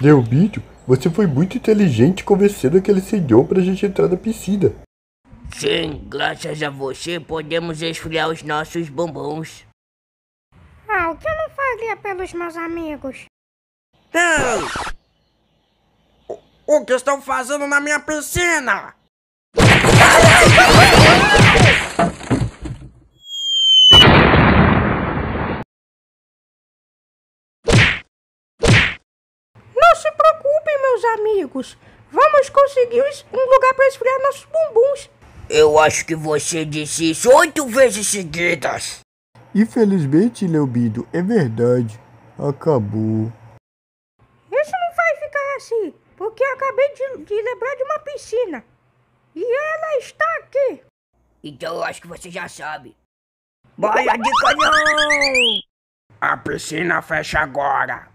Deu vídeo, você foi muito inteligente convencendo aquele senhor para a gente entrar na piscina. Sim, graças a você podemos esfriar os nossos bombons. Ah, o que eu não faria pelos meus amigos? O, o que estão fazendo na minha piscina? amigos. Vamos conseguir um lugar para esfriar nossos bumbuns. Eu acho que você disse isso oito vezes seguidas. Infelizmente, Leobido, é verdade. Acabou. Isso não vai ficar assim, porque acabei de, de lembrar de uma piscina. E ela está aqui. Então eu acho que você já sabe. Bola de canhão! A piscina fecha agora.